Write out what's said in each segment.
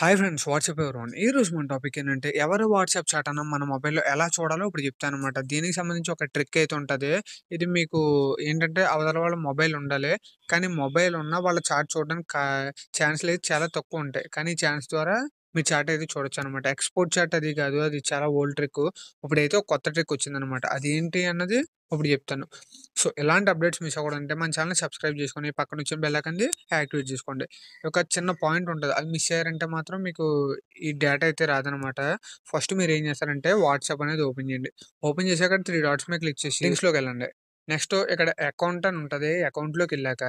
hi friends WhatsApp ఎవరు ఈ రోజు మన టాపిక్ ఏంటంటే ఎవరు వాట్సాప్ చాట్ అన్న మన మొబైల్లో ఎలా చూడాలో ఇప్పుడు చెప్తాను అనమాట దీనికి సంబంధించి ఒక ట్రిక్ అయితే ఉంటుంది ఇది మీకు ఏంటంటే అవతల వాళ్ళ మొబైల్ ఉండాలి కానీ మొబైల్ ఉన్న వాళ్ళ చాట్ చూడడానికి ఛాన్స్ అయితే చాలా తక్కువ ఉంటాయి కానీ ఛాన్స్ ద్వారా మీ చాట్ అయితే చూడొచ్చు అనమాట ఎక్స్పోర్ట్ చాట్ అది కాదు అది చాలా ఓల్డ్ ట్రిక్ ఇప్పుడైతే ఒక కొత్త ట్రిక్ వచ్చిందనమాట అది ఏంటి అన్నది ఇప్పుడు చెప్తాను సో ఎలాంటి అప్డేట్స్ మిస్ అంటే మన ఛానల్ సబ్స్క్రైబ్ చేసుకొని పక్కన వచ్చి బెల్లకంది యాక్టివేట్ చేసుకోండి ఒక చిన్న పాయింట్ ఉంటుంది అది మిస్ అయ్యారంటే మాత్రం మీకు ఈ డేటా అయితే రాదనమాట ఫస్ట్ మీరు ఏం చేస్తారంటే వాట్సాప్ అనేది ఓపెన్ చేయండి ఓపెన్ చేసాక త్రీ డాట్స్ మీద క్లిక్ చేసి లింక్స్లోకి వెళ్ళండి నెక్స్ట్ ఇక్కడ అకౌంట్ అని ఉంటుంది అకౌంట్లోకి వెళ్ళాక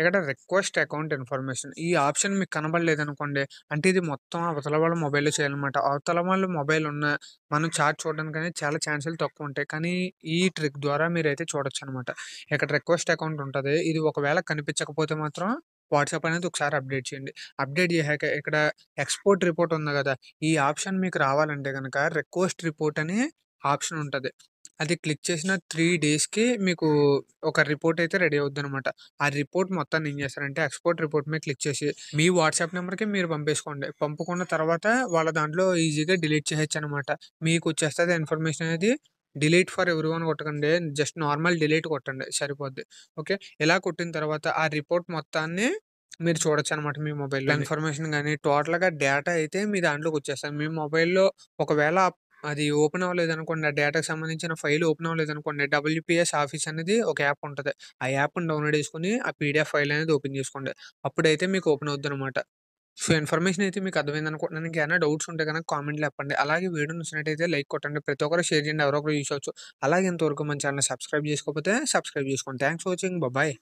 ఇక్కడ రిక్వెస్ట్ అకౌంట్ ఇన్ఫర్మేషన్ ఈ ఆప్షన్ మీకు కనబడలేదు అనుకోండి అంటే ఇది మొత్తం అవతల వాళ్ళ మొబైల్లో చేయాలన్నమాట అవతల వాళ్ళ మొబైల్ ఉన్న మనం చార్ట్ చూడడానికి చాలా ఛాన్సులు తక్కువ ఉంటాయి కానీ ఈ ట్రిక్ ద్వారా మీరైతే చూడొచ్చు అనమాట ఇక్కడ రిక్వెస్ట్ అకౌంట్ ఉంటుంది ఇది ఒకవేళ కనిపించకపోతే మాత్రం వాట్సాప్ అనేది ఒకసారి అప్డేట్ చేయండి అప్డేట్ చేశాక ఇక్కడ ఎక్స్పోర్ట్ రిపోర్ట్ ఉంది కదా ఈ ఆప్షన్ మీకు రావాలంటే కనుక రిక్వెస్ట్ రిపోర్ట్ అని ఆప్షన్ ఉంటుంది అది క్లిక్ చేసిన త్రీ డేస్కి మీకు ఒక రిపోర్ట్ అయితే రెడీ అవుద్ది అనమాట ఆ రిపోర్ట్ మొత్తాన్ని ఏం చేస్తారంటే ఎక్స్పోర్ట్ రిపోర్ట్ మీద క్లిక్ చేసి మీ వాట్సాప్ నెంబర్కి మీరు పంపేసుకోండి పంపుకున్న తర్వాత వాళ్ళ దాంట్లో ఈజీగా డిలీట్ చేయొచ్చు అనమాట మీకు వచ్చేస్తుంది ఇన్ఫర్మేషన్ అనేది డిలీట్ ఫర్ ఎవరి వన్ కొట్టకండి జస్ట్ నార్మల్ డిలీట్ కొట్టండి సరిపోద్ది ఓకే ఇలా కొట్టిన తర్వాత ఆ రిపోర్ట్ మొత్తాన్ని మీరు చూడొచ్చు అనమాట మీ మొబైల్లో ఇన్ఫర్మేషన్ కానీ టోటల్గా డేటా అయితే మీ దాంట్లోకి వచ్చేస్తారు మీ మొబైల్లో ఒకవేళ ఆ అది ఓపెన్ అనుకోండి ఆ డేటాకి సంబంధించిన ఫైల్ ఓపెన్ అవ్వలేదు అనుకోండి డబ్ల్యూపీఎస్ ఆఫీస్ అనేది ఒక యాప్ ఉంటుంది ఆ యాప్ని డౌన్లోడ్ చేసుకుని ఆ పీడిఎఫ్ ఫైల్ అనేది ఓపెన్ చేసుకోండి అప్పుడైతే మీకు ఓపెన్ అవుతుంది అనమాట సో ఇన్ఫర్మేషన్ అయితే మీకు అర్థమైంది అనుకుంటున్నాను ఇంకేమైనా డౌట్స్ ఉంటే కనుక కామెంట్లు చెప్పండి అలాగే వీడియో నచ్చినట్టయితే లైక్ కొట్టండి ప్రతి ఒక్కరు షేర్ చేయండి ఎవరో ఒకరు చూసుకోవచ్చు అలాగే ఇంతవరకు మన ఛానల్ సబ్స్క్రైబ్ చేసుకోకపోతే సబ్స్క్రైబ్ చేసుకోండి థ్యాంక్స్ ఫర్ వాచింగ్ బాయ్